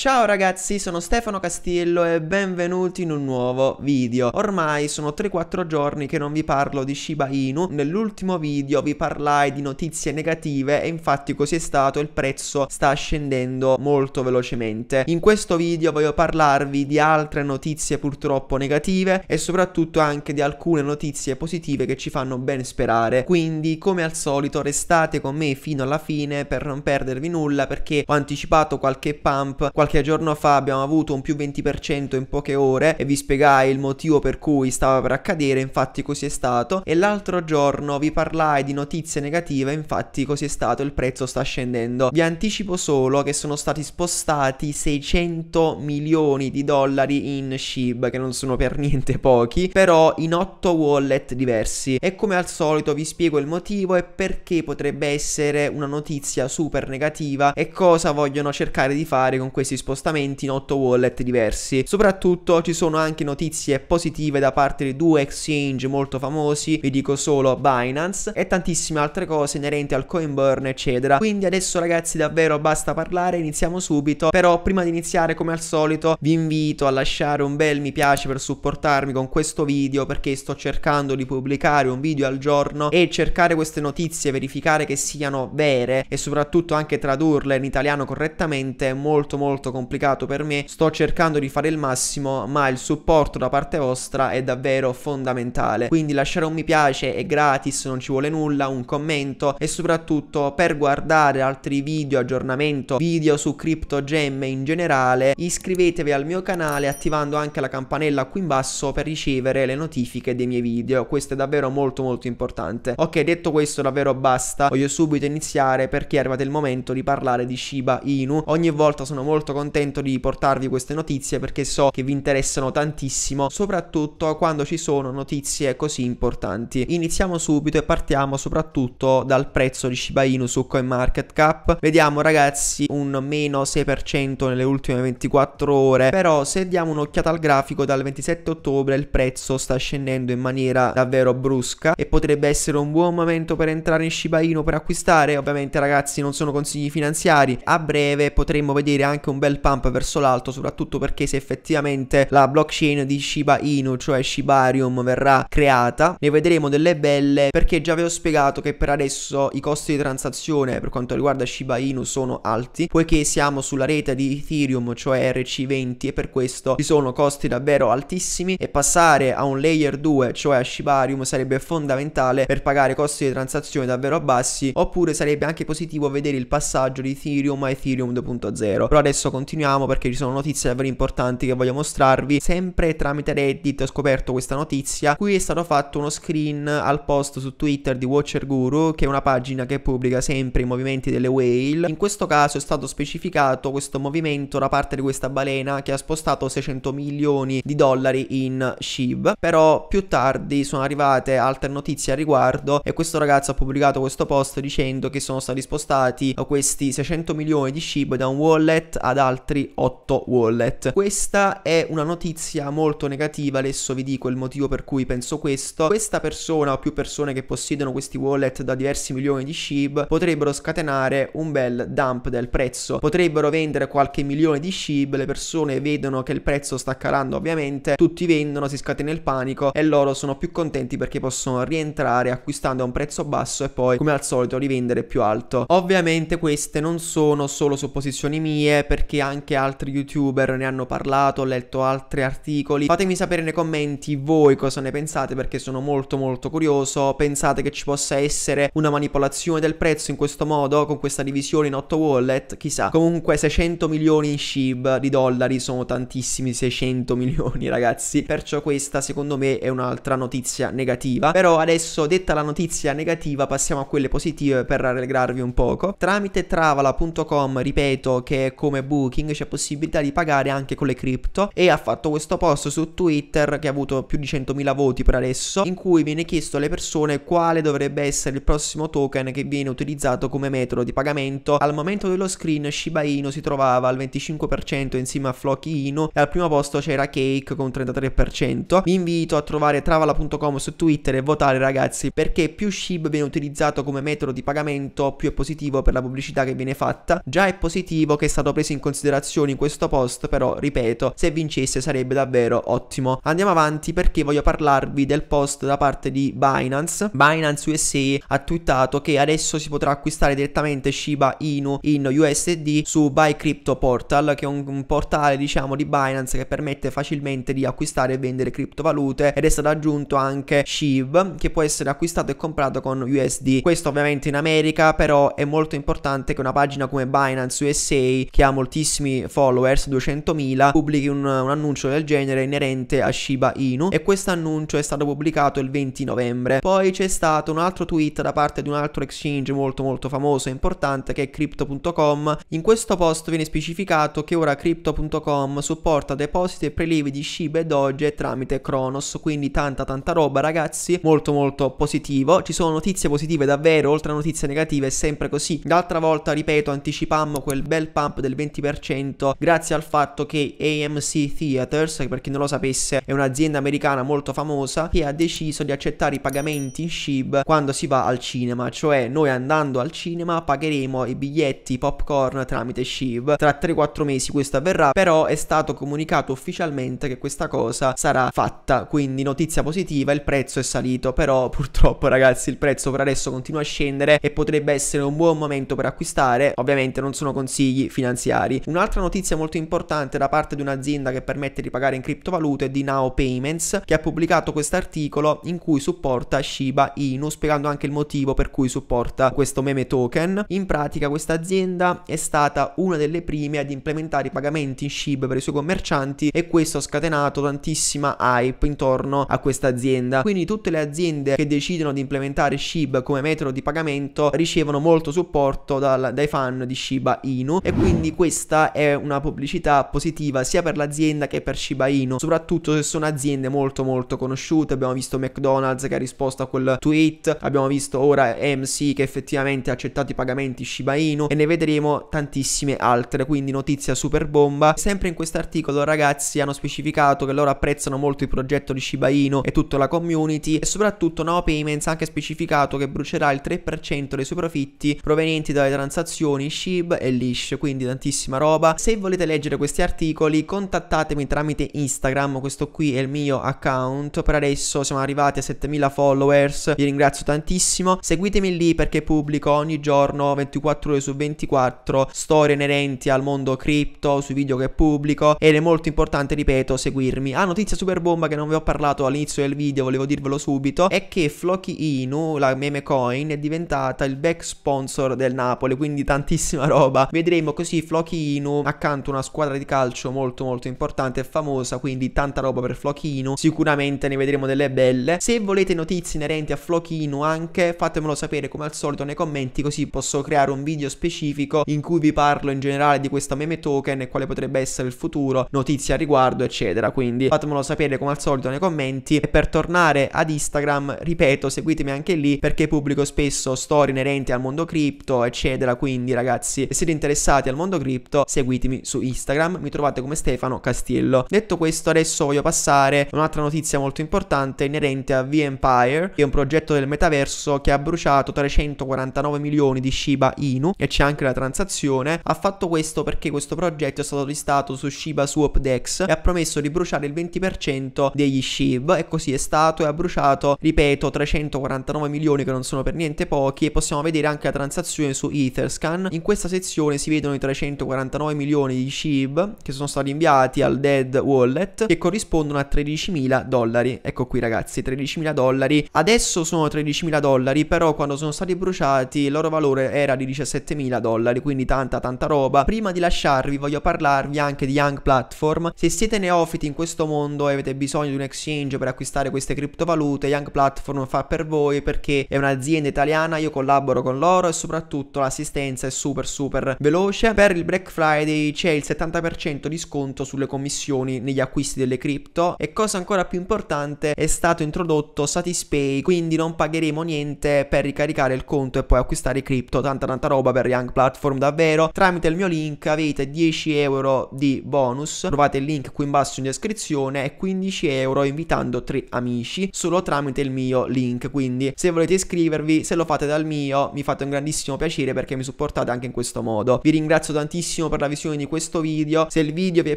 Ciao ragazzi, sono Stefano Castillo e benvenuti in un nuovo video. Ormai sono 3-4 giorni che non vi parlo di Shiba Inu. Nell'ultimo video vi parlai di notizie negative e infatti così è stato, il prezzo sta scendendo molto velocemente. In questo video voglio parlarvi di altre notizie purtroppo negative e soprattutto anche di alcune notizie positive che ci fanno ben sperare. Quindi, come al solito, restate con me fino alla fine per non perdervi nulla perché ho anticipato qualche pump, qualche qualche giorno fa abbiamo avuto un più 20% in poche ore e vi spiegai il motivo per cui stava per accadere, infatti così è stato, e l'altro giorno vi parlai di notizie negative, infatti così è stato, il prezzo sta scendendo. Vi anticipo solo che sono stati spostati 600 milioni di dollari in SHIB, che non sono per niente pochi, però in 8 wallet diversi. E come al solito vi spiego il motivo e perché potrebbe essere una notizia super negativa e cosa vogliono cercare di fare con questi spostamenti in 8 wallet diversi. Soprattutto ci sono anche notizie positive da parte di due exchange molto famosi, vi dico solo Binance e tantissime altre cose inerenti al coin eccetera. Quindi adesso ragazzi davvero basta parlare, iniziamo subito, però prima di iniziare come al solito vi invito a lasciare un bel mi piace per supportarmi con questo video perché sto cercando di pubblicare un video al giorno e cercare queste notizie, verificare che siano vere e soprattutto anche tradurle in italiano correttamente è molto molto molto complicato per me, sto cercando di fare il massimo, ma il supporto da parte vostra è davvero fondamentale. Quindi lasciare un mi piace è gratis, non ci vuole nulla, un commento e soprattutto per guardare altri video, aggiornamento, video su CryptoGem in generale, iscrivetevi al mio canale attivando anche la campanella qui in basso per ricevere le notifiche dei miei video. Questo è davvero molto molto importante. Ok, detto questo davvero basta. Voglio subito iniziare perché è arrivato il momento di parlare di Shiba Inu. Ogni volta sono molto contento di portarvi queste notizie perché so che vi interessano tantissimo, soprattutto quando ci sono notizie così importanti. Iniziamo subito e partiamo soprattutto dal prezzo di Shiba Inu su CoinMarketCap. Vediamo ragazzi un meno 6% nelle ultime 24 ore, però se diamo un'occhiata al grafico dal 27 ottobre il prezzo sta scendendo in maniera davvero brusca e potrebbe essere un buon momento per entrare in Shiba Inu per acquistare. Ovviamente ragazzi non sono consigli finanziari, a breve potremmo vedere anche un bel bel pump verso l'alto, soprattutto perché se effettivamente la blockchain di Shiba Inu, cioè Shibarium, verrà creata, ne vedremo delle belle perché già vi ho spiegato che per adesso i costi di transazione per quanto riguarda Shiba Inu sono alti, poiché siamo sulla rete di Ethereum, cioè RC20 e per questo ci sono costi davvero altissimi e passare a un layer 2, cioè a Shibarium sarebbe fondamentale per pagare costi di transazione davvero bassi, oppure sarebbe anche positivo vedere il passaggio di Ethereum a Ethereum 2.0. Però adesso con continuiamo perché ci sono notizie davvero importanti che voglio mostrarvi. Sempre tramite Reddit ho scoperto questa notizia. Qui è stato fatto uno screen al post su Twitter di Watcher Guru, che è una pagina che pubblica sempre i movimenti delle whale. In questo caso è stato specificato questo movimento da parte di questa balena che ha spostato 600 milioni di dollari in SHIB. Però più tardi sono arrivate altre notizie al riguardo e questo ragazzo ha pubblicato questo post dicendo che sono stati spostati questi 600 milioni di SHIB da un wallet ad altri altri 8 wallet. Questa è una notizia molto negativa, adesso vi dico il motivo per cui penso questo. Questa persona o più persone che possiedono questi wallet da diversi milioni di SHIB potrebbero scatenare un bel dump del prezzo, potrebbero vendere qualche milione di SHIB, le persone vedono che il prezzo sta calando ovviamente, tutti vendono, si scatena il panico e loro sono più contenti perché possono rientrare acquistando a un prezzo basso e poi come al solito rivendere più alto. Ovviamente queste non sono solo supposizioni mie perché perché anche altri youtuber ne hanno parlato, ho letto altri articoli. Fatemi sapere nei commenti voi cosa ne pensate perché sono molto molto curioso. Pensate che ci possa essere una manipolazione del prezzo in questo modo, con questa divisione in 8 wallet? Chissà. Comunque 600 milioni in SHIB di dollari sono tantissimi 600 milioni ragazzi. Perciò questa secondo me è un'altra notizia negativa. Però adesso detta la notizia negativa passiamo a quelle positive per rallegrarvi un poco. Tramite travala.com ripeto che come book Booking c'è possibilità di pagare anche con le cripto e ha fatto questo post su Twitter che ha avuto più di 100.000 voti per adesso in cui viene chiesto alle persone quale dovrebbe essere il prossimo token che viene utilizzato come metodo di pagamento. Al momento dello screen Shiba Inu si trovava al 25% insieme a Flocky Inu e al primo posto c'era Cake con 33%. Vi invito a trovare travala.com su Twitter e votare ragazzi perché più Shiba viene utilizzato come metodo di pagamento più è positivo per la pubblicità che viene fatta. Già è positivo che è stato preso in considerazione considerazioni in questo post, però ripeto, se vincesse sarebbe davvero ottimo. Andiamo avanti perché voglio parlarvi del post da parte di Binance. Binance USA ha twittato che adesso si potrà acquistare direttamente Shiba Inu in USD su Buy Crypto Portal, che è un, un portale diciamo di Binance che permette facilmente di acquistare e vendere criptovalute ed è stato aggiunto anche SHIB che può essere acquistato e comprato con USD. Questo ovviamente in America, però è molto importante che una pagina come Binance USA che ha molti tantissimi followers, 200.000, pubblichi un, un annuncio del genere inerente a Shiba Inu e questo annuncio è stato pubblicato il 20 novembre. Poi c'è stato un altro tweet da parte di un altro exchange molto molto famoso e importante che è crypto.com. In questo post viene specificato che ora crypto.com supporta depositi e prelievi di Shiba e Doge tramite Kronos, quindi tanta tanta roba ragazzi, molto molto positivo. Ci sono notizie positive davvero, oltre a notizie negative, è sempre così. L'altra volta, ripeto, anticipammo quel bel pump del 20% 20% grazie al fatto che AMC Theaters, che per chi non lo sapesse è un'azienda americana molto famosa, che ha deciso di accettare i pagamenti in SHIB quando si va al cinema, cioè noi andando al cinema pagheremo i biglietti, popcorn tramite SHIB, tra 3-4 mesi questo avverrà, però è stato comunicato ufficialmente che questa cosa sarà fatta, quindi notizia positiva, il prezzo è salito, però purtroppo ragazzi il prezzo per adesso continua a scendere e potrebbe essere un buon momento per acquistare, ovviamente non sono consigli finanziari, Un'altra notizia molto importante da parte di un'azienda che permette di pagare in criptovalute è di Now Payments, che ha pubblicato questo articolo in cui supporta Shiba Inu, spiegando anche il motivo per cui supporta questo meme token. In pratica questa azienda è stata una delle prime ad implementare i pagamenti in Shiba per i suoi commercianti e questo ha scatenato tantissima hype intorno a questa azienda. Quindi tutte le aziende che decidono di implementare Shiba come metodo di pagamento ricevono molto supporto dal, dai fan di Shiba Inu e quindi questo questa è una pubblicità positiva sia per l'azienda che per Shiba Inu, soprattutto se sono aziende molto molto conosciute, abbiamo visto McDonald's che ha risposto a quel tweet, abbiamo visto ora MC che effettivamente ha accettato i pagamenti Shiba Inu e ne vedremo tantissime altre, quindi notizia super bomba. Sempre in questo articolo ragazzi hanno specificato che loro apprezzano molto il progetto di Shiba Inu e tutta la community e soprattutto No Payments ha anche specificato che brucerà il 3% dei suoi profitti provenienti dalle transazioni SHIB e Lish, quindi tantissima roba. Se volete leggere questi articoli contattatemi tramite Instagram, questo qui è il mio account. Per adesso siamo arrivati a 7000 followers, vi ringrazio tantissimo. Seguitemi lì perché pubblico ogni giorno 24 ore su 24 storie inerenti al mondo cripto, sui video che pubblico ed è molto importante, ripeto, seguirmi. Ah, notizia super bomba che non vi ho parlato all'inizio del video, volevo dirvelo subito, è che Floki Inu, la meme coin, è diventata il back sponsor del Napoli, quindi tantissima roba. Vedremo così Floki Flocchino, accanto una squadra di calcio molto molto importante e famosa, quindi tanta roba per Flocchino, sicuramente ne vedremo delle belle. Se volete notizie inerenti a Flocchino anche, fatemelo sapere come al solito nei commenti, così posso creare un video specifico in cui vi parlo in generale di questa meme token e quale potrebbe essere il futuro, notizie al riguardo, eccetera. Quindi fatemelo sapere come al solito nei commenti e per tornare ad Instagram, ripeto, seguitemi anche lì perché pubblico spesso storie inerenti al mondo cripto, eccetera. Quindi ragazzi, se siete interessati al mondo cripto cripto, seguitemi su Instagram, mi trovate come Stefano Castiello. Detto questo adesso voglio passare a un'altra notizia molto importante inerente a Empire, che è un progetto del metaverso che ha bruciato 349 milioni di Shiba Inu e c'è anche la transazione. Ha fatto questo perché questo progetto è stato listato su Shiba Swap Dex e ha promesso di bruciare il 20% degli SHIB e così è stato e ha bruciato, ripeto, 349 milioni che non sono per niente pochi e possiamo vedere anche la transazione su Etherscan. In questa sezione si vedono i 349 49 milioni di SHIB che sono stati inviati al Dead Wallet che corrispondono a 13 mila dollari. Ecco qui ragazzi, 13 mila dollari. Adesso sono 13 mila dollari, però quando sono stati bruciati il loro valore era di 17 mila dollari, quindi tanta tanta roba. Prima di lasciarvi voglio parlarvi anche di Young Platform. Se siete neofiti in questo mondo e avete bisogno di un exchange per acquistare queste criptovalute, Young Platform fa per voi perché è un'azienda italiana, io collaboro con loro e soprattutto l'assistenza è super super veloce. Per il break Friday c'è il 70% di sconto sulle commissioni negli acquisti delle cripto e cosa ancora più importante è stato introdotto Satispay, quindi non pagheremo niente per ricaricare il conto e poi acquistare cripto, tanta tanta roba per Young Platform davvero. Tramite il mio link avete 10 euro di bonus, trovate il link qui in basso in descrizione e 15 euro invitando 3 amici solo tramite il mio link, quindi se volete iscrivervi, se lo fate dal mio mi fate un grandissimo piacere perché mi supportate anche in questo modo. Vi ringrazio tantissimo tantissimo per la visione di questo video. Se il video vi è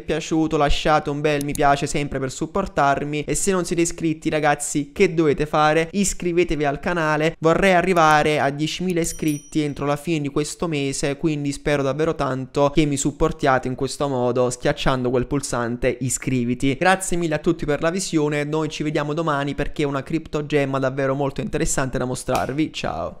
piaciuto lasciate un bel mi piace sempre per supportarmi e se non siete iscritti ragazzi che dovete fare? Iscrivetevi al canale, vorrei arrivare a 10.000 iscritti entro la fine di questo mese, quindi spero davvero tanto che mi supportiate in questo modo schiacciando quel pulsante iscriviti. Grazie mille a tutti per la visione, noi ci vediamo domani perché è una criptogemma davvero molto interessante da mostrarvi, ciao!